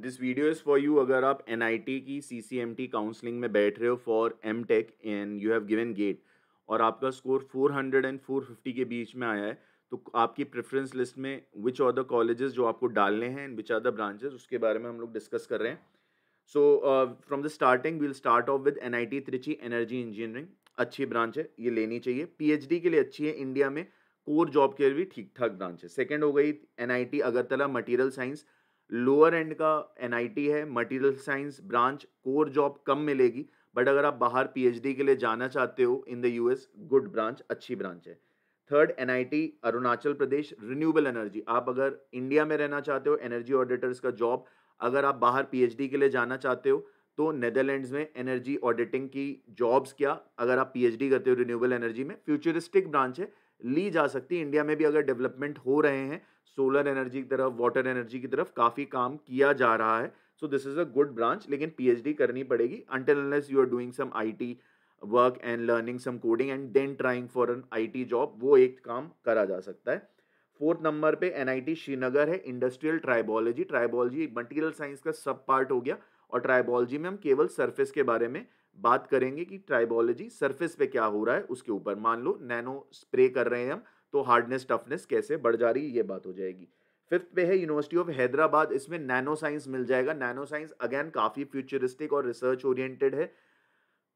This video is for you अगर आप N I T की C C M T counselling में बैठ रहे हो for M tech and you have given GATE और आपका score four hundred and four fifty के बीच में आया है तो आपकी प्रेफरेंस लिस्ट में विच आर द कॉलेजेस जो आपको डालने हैं and which are the branches उसके बारे में हम लोग डिस्कस कर रहे हैं so from the starting we'll start off with N I T Trichy energy engineering अच्छी ब्रांच है ये लेनी चाहिए पी एच डी के लिए अच्छी है इंडिया में कोर जॉब के लिए भी ठीक ठाक ब्रांच है सेकेंड हो गई N I T Agartala material science lower end का एन है material science branch core job कम मिलेगी बट अगर आप बाहर पीएचडी के लिए जाना चाहते हो in the US good branch अच्छी ब्रांच है third N Arunachal Pradesh renewable energy आप अगर इंडिया में रहना चाहते हो एनर्जी ऑडिटर्स का जॉब अगर आप बाहर पीएचडी के लिए जाना चाहते हो तो नेदरलैंड्स में एनर्जी ऑडिटिंग की जॉब्स क्या अगर आप पीएचडी करते हो रिन्यूएबल एनर्जी में फ्यूचरिस्टिक ब्रांच है ली जा सकती है इंडिया में भी अगर डेवलपमेंट हो रहे हैं सोलर एनर्जी की तरफ वाटर एनर्जी की तरफ काफ़ी काम किया जा रहा है so this is a good branch लेकिन पीएचडी करनी पड़ेगी until unless you are doing some IT work and learning some coding and then trying for an AI job वो एक काम करा जा सकता है फोर्थ नंबर पे एन श्रीनगर है industrial tribology tribology material science का सब पार्ट हो गया और ट्राइबोलॉजी में हम केवल सरफेस के बारे में बात करेंगे कि ट्राइबोलॉजी सरफेस पे क्या हो रहा है उसके ऊपर मान लो नैनो स्प्रे कर रहे हैं हम तो हार्डनेस टफनेस कैसे बढ़ जा रही है ये बात हो जाएगी फिफ्थ पे है यूनिवर्सिटी ऑफ हैदराबाद इसमें नैनो साइंस मिल जाएगा नैनो साइंस अगेन काफ़ी फ्यूचरिस्टिक और रिसर्च ओरिएंटेड है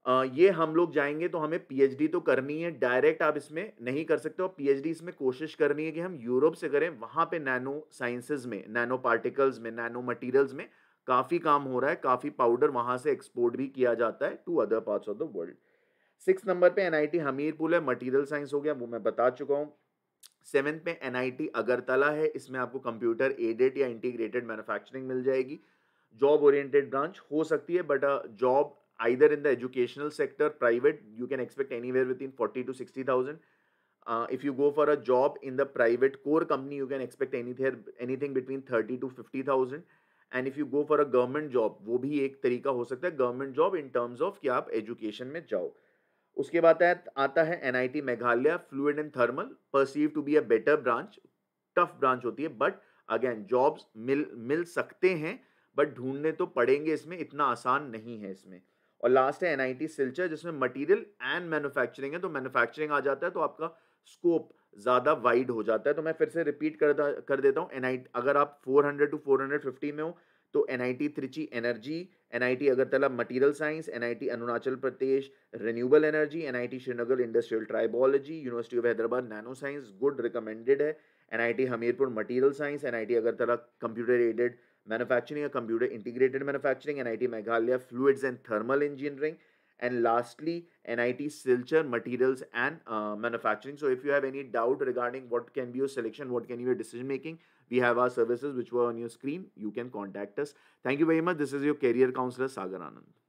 आ, ये हम लोग जाएंगे तो हमें पीएचडी तो करनी है डायरेक्ट आप इसमें नहीं कर सकते और पीएचडी इसमें कोशिश करनी है कि हम यूरोप से करें वहाँ पे नैनो साइंसेज में नैनो पार्टिकल्स में नैनो मटीरियल्स में काफ़ी काम हो रहा है काफ़ी पाउडर वहाँ से एक्सपोर्ट भी किया जाता है to other parts of the world six number पे एनआईटी हमीरपुर है मटेरियल साइंस हो गया वो मैं बता चुका हूँ सेवन पे एनआईटी अगरतला है इसमें आपको कंप्यूटर एडेड या इंटीग्रेटेड मैन्युफैक्चरिंग मिल जाएगी जॉब ओरिएंटेड ब्रांच हो सकती है but job either in the educational sector private you can expect anywhere within forty to sixty thousand if you go for a job in the private core company you can expect any anything between thirty to fifty thousand and if you go for a government job वो भी एक तरीका हो सकता है government job in terms of कि आप education में जाओ उसके बाद आता है N I T Meghalaya fluid and thermal perceive to be a better branch tough branch होती है बट अगेन जॉब्स मिल मिल सकते हैं बट ढूंढने तो पड़ेंगे इसमें इतना आसान नहीं है इसमें और लास्ट है एनआईटी सिलचर जिसमें मटेरियल एंड मैन्युफैक्चरिंग है तो मैन्युफैक्चरिंग आ जाता है तो आपका स्कोप ज़्यादा वाइड हो जाता है तो मैं फिर से रिपीट कर कर देता हूँ एन अगर आप 400 टू 450 में हो तो N I T Trichy energy N I T Agartala material science N I T Arunachal Pradesh renewable energy N I T Srinagar industrial tribology university of Hyderabad nano science good recommended है N I T Hamirpur material science N I T Agartala computer aided manufacturing a computer integrated manufacturing, NIT Meghalaya fluids and thermal engineering, and lastly NIT Silchar materials and uh, manufacturing. So if you have any doubt regarding what can be your selection, what can be your decision making, we have our services which were on your screen. You can contact us. Thank you very much. This is your career counselor Sagar Anand.